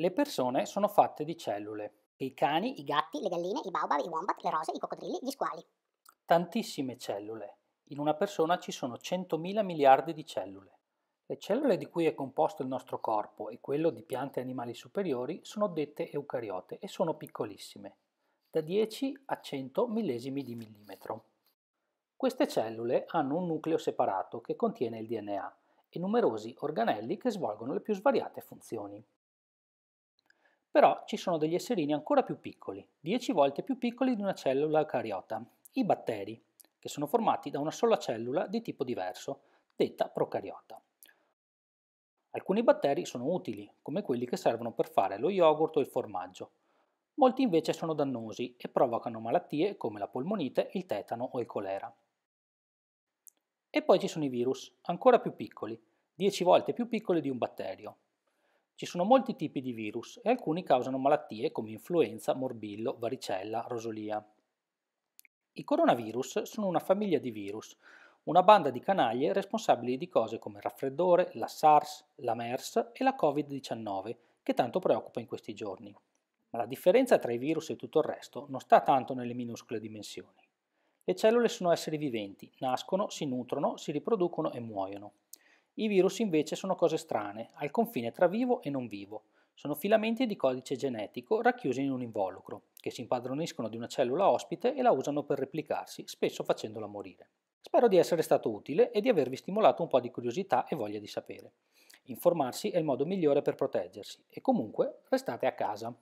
Le persone sono fatte di cellule. I cani, i gatti, le galline, i baobab, i wombat, le rose, i coccodrilli, gli squali. Tantissime cellule. In una persona ci sono 100.000 miliardi di cellule. Le cellule di cui è composto il nostro corpo e quello di piante e animali superiori sono dette eucariote e sono piccolissime, da 10 a 100 millesimi di millimetro. Queste cellule hanno un nucleo separato che contiene il DNA e numerosi organelli che svolgono le più svariate funzioni. Però ci sono degli esserini ancora più piccoli, 10 volte più piccoli di una cellula eucariota, i batteri, che sono formati da una sola cellula di tipo diverso, detta procariota. Alcuni batteri sono utili, come quelli che servono per fare lo yogurt o il formaggio. Molti invece sono dannosi e provocano malattie come la polmonite, il tetano o il colera. E poi ci sono i virus, ancora più piccoli, 10 volte più piccoli di un batterio, ci sono molti tipi di virus e alcuni causano malattie come influenza, morbillo, varicella, rosolia. I coronavirus sono una famiglia di virus, una banda di canaglie responsabili di cose come il raffreddore, la SARS, la MERS e la Covid-19, che tanto preoccupa in questi giorni. Ma la differenza tra i virus e tutto il resto non sta tanto nelle minuscole dimensioni. Le cellule sono esseri viventi, nascono, si nutrono, si riproducono e muoiono. I virus invece sono cose strane, al confine tra vivo e non vivo. Sono filamenti di codice genetico racchiusi in un involucro, che si impadroniscono di una cellula ospite e la usano per replicarsi, spesso facendola morire. Spero di essere stato utile e di avervi stimolato un po' di curiosità e voglia di sapere. Informarsi è il modo migliore per proteggersi e comunque restate a casa.